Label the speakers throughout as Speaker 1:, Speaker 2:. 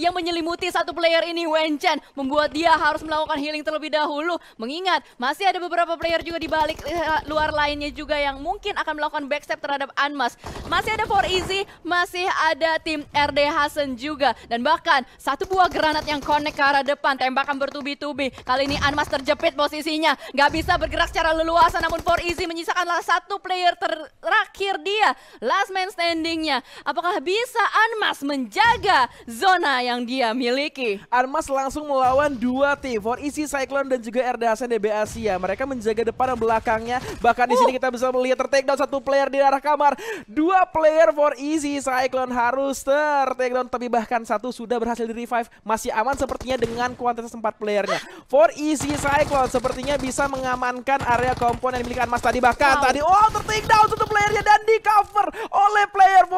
Speaker 1: yang menyelimuti satu player ini Wen Chen membuat dia harus melakukan healing terlebih dahulu mengingat masih ada beberapa player juga di balik eh, luar lainnya juga yang mungkin akan melakukan backstep terhadap Anmas. Masih ada For Easy, masih ada tim RD Hasan juga dan bahkan satu buah granat yang connect ke arah depan tembakan bertubi-tubi. Kali ini Anmas terjepit posisinya, nggak bisa bergerak secara leluasa namun For Easy menyisakanlah satu player terakhir dia last man standingnya. Apakah bisa Anmas menjaga zona mana yang dia miliki. Armas langsung melawan
Speaker 2: dua T. for isi Cyclone dan juga Erda DB Asia. Mereka menjaga depan dan belakangnya. Bahkan uh. di oh. sini kita bisa melihat tertake satu player di arah kamar. Dua player for easy Cyclone harus tertake tapi bahkan satu sudah berhasil di revive. Masih aman sepertinya dengan kuantitas empat playernya. For easy Cyclone sepertinya bisa mengamankan area kompon yang dimiliki Armas tadi. Bahkan wow. tadi oh tertake satu playernya dan di cover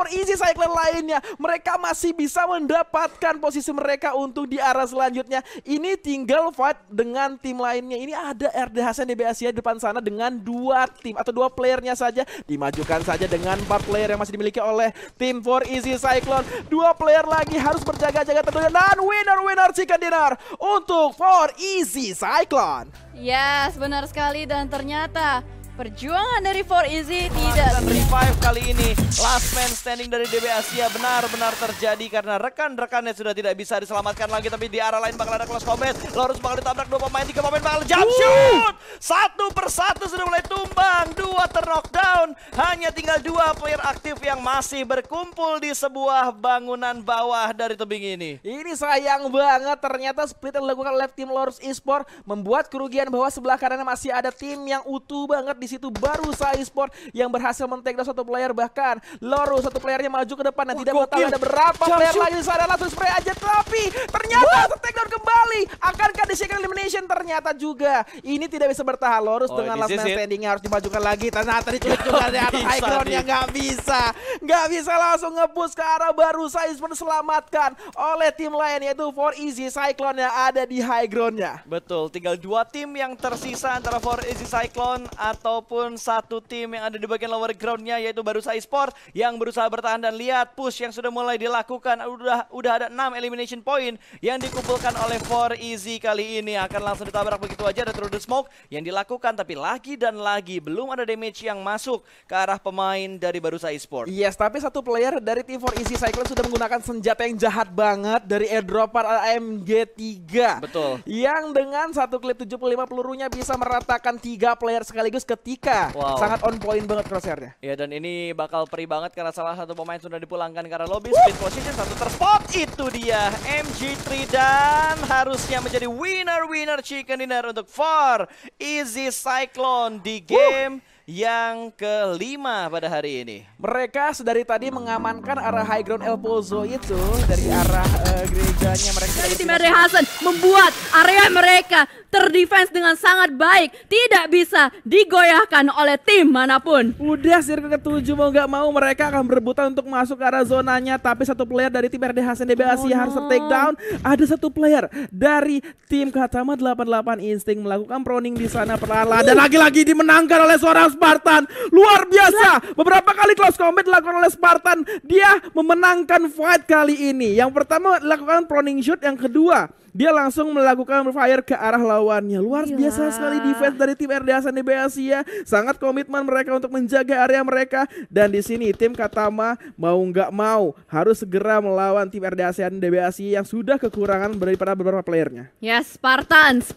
Speaker 2: terisi cycler lainnya, mereka masih bisa mendapatkan posisi mereka untuk di arah selanjutnya. Ini tinggal fight dengan tim lainnya. Ini ada RDH Hasan DBS ya depan sana dengan dua tim atau dua playernya saja. Dimajukan saja dengan empat player yang masih dimiliki oleh tim For Easy Cyclone. Dua player lagi harus berjaga-jaga tentunya. Dan winner-winner chicken dinner untuk For Easy Cyclone.
Speaker 1: Yes, benar sekali dan ternyata Perjuangan dari For Easy tidak revive kali ini. Last man standing dari DB Asia
Speaker 3: benar-benar terjadi karena rekan-rekannya sudah tidak bisa diselamatkan lagi tapi di arah lain bakal ada close combat. Lorus bakal ditabrak dua pemain, tiga pemain bakal jump shoot. Satu persatu sudah mulai tumbang, dua terknockdown. Hanya tinggal dua player aktif yang masih berkumpul di sebuah bangunan bawah dari tebing ini. Ini sayang banget ternyata split yang dilakukan oleh
Speaker 2: tim Lorus Esport membuat kerugian bahwa sebelah kanan masih ada tim yang utuh banget di situ baru Sai Sport yang berhasil men-take satu player bahkan Loro satu playernya maju ke depan dan tidak mengetahui ada berapa player lagi di sana langsung spray aja tapi ternyata take kembali akankah di second elimination ternyata juga ini tidak bisa bertahan Lorus oh, dengan last man standing harus dimajukan lagi ternyata diculik juga dari atas high yang nggak bisa nggak bisa langsung ngebus ke arah baru Saiz sport selamatkan oleh tim lain yaitu For Easy Cyclone yang ada di high
Speaker 3: groundnya betul tinggal dua tim yang tersisa antara For Easy Cyclone atau ataupun satu tim yang ada di bagian lower groundnya yaitu Barusa Esports yang berusaha bertahan dan lihat push yang sudah mulai dilakukan udah udah ada enam elimination point yang dikumpulkan oleh 4 Easy kali ini akan langsung ditabrak begitu aja ada through smoke yang dilakukan tapi lagi dan lagi belum ada damage yang masuk ke arah pemain dari Barusa Esports.
Speaker 2: Yes, tapi satu player dari tim 4 Easy Cyclone sudah menggunakan senjata yang jahat banget dari airdropper AMG 3. Betul. Yang dengan satu klip 75 pelurunya bisa meratakan tiga player sekaligus ke seketika. Wow. Sangat on point banget crosshairnya.
Speaker 3: Ya dan ini bakal peri banget karena salah satu pemain sudah dipulangkan karena lobby speed position satu terspot itu dia MG3 dan harusnya menjadi winner winner chicken dinner untuk four Easy Cyclone di game Woo! yang kelima pada hari ini. Mereka sedari tadi mengamankan arah high ground El
Speaker 2: Pozo itu dari arah uh, gerejanya
Speaker 1: mereka. Dari tim Hasan membuat area mereka terdefense dengan sangat baik, tidak bisa digoyahkan oleh tim
Speaker 2: manapun. Udah ke ketujuh mau gak mau mereka akan berebutan untuk masuk ke arah zonanya, tapi satu player dari tim RD Hasan DBA oh harus no. take down. Ada satu player dari tim Katama 88 Instinct melakukan proning di sana perlahan lahan dan lagi-lagi dimenangkan oleh seorang Spartan. Luar biasa. Beberapa kali close combat dilakukan oleh Spartan. Dia memenangkan fight kali ini. Yang pertama lakukan proning shoot, yang kedua dia langsung melakukan fire ke arah lawannya. Luar Gila. biasa sekali defense dari tim RDA San Asia. Ya. Sangat komitmen mereka untuk menjaga area mereka dan di sini tim Katama mau nggak mau harus segera melawan tim RDA San Asia yang sudah kekurangan daripada beberapa playernya.
Speaker 1: yes, ya, Spartan 10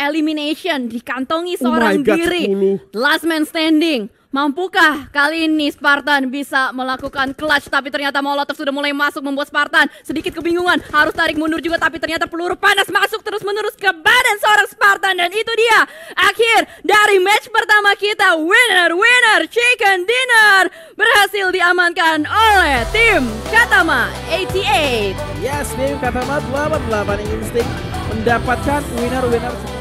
Speaker 1: elimination dikantongi oh seorang oh diri. 10. Last man standing. Mampukah kali ini Spartan bisa melakukan clutch tapi ternyata Molotov sudah mulai masuk membuat Spartan sedikit kebingungan harus tarik mundur juga tapi ternyata peluru panas masuk terus menerus ke badan seorang Spartan dan itu dia akhir dari match pertama kita winner winner chicken dinner berhasil diamankan oleh tim Katama 88 yes tim Katama 88 Instinct mendapatkan
Speaker 2: winner winner